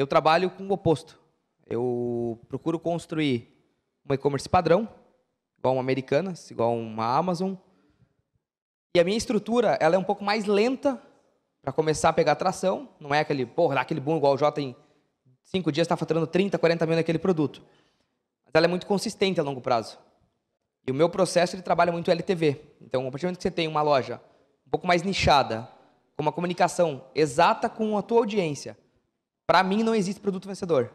Eu trabalho com o oposto. Eu procuro construir um e-commerce padrão, igual uma Americanas, igual uma Amazon. E a minha estrutura ela é um pouco mais lenta para começar a pegar tração. Não é aquele, porra, dá aquele boom igual o Jota em cinco dias está faturando 30, 40 mil naquele produto. Mas ela é muito consistente a longo prazo. E o meu processo ele trabalha muito LTV. Então, a partir do momento que você tem uma loja um pouco mais nichada, com uma comunicação exata com a tua audiência, para mim, não existe produto vencedor.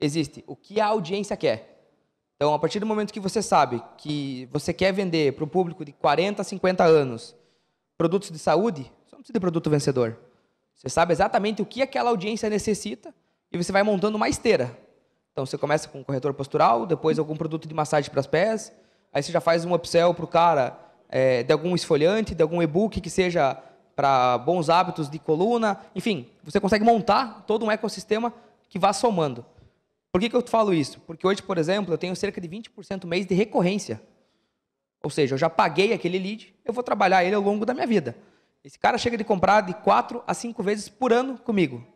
Existe o que a audiência quer. Então, a partir do momento que você sabe que você quer vender para o público de 40, 50 anos produtos de saúde, você não precisa de produto vencedor. Você sabe exatamente o que aquela audiência necessita e você vai montando uma esteira. Então, você começa com um corretor postural, depois algum produto de massagem para os pés, aí você já faz um upsell para o cara é, de algum esfoliante, de algum e-book que seja para bons hábitos de coluna, enfim, você consegue montar todo um ecossistema que vá somando. Por que, que eu falo isso? Porque hoje, por exemplo, eu tenho cerca de 20% mês de recorrência. Ou seja, eu já paguei aquele lead, eu vou trabalhar ele ao longo da minha vida. Esse cara chega de comprar de 4 a 5 vezes por ano comigo.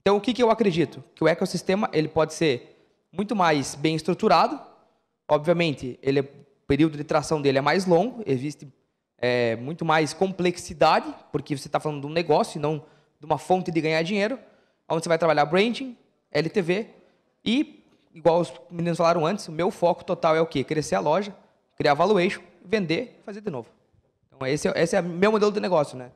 Então, o que, que eu acredito? Que o ecossistema ele pode ser muito mais bem estruturado. Obviamente, ele, é, o período de tração dele é mais longo, existe é, muito mais complexidade, porque você está falando de um negócio e não de uma fonte de ganhar dinheiro, onde você vai trabalhar branding, LTV e, igual os meninos falaram antes, o meu foco total é o quê? Crescer a loja, criar valuation, vender fazer de novo. Então, esse, é, esse é o meu modelo de negócio, né?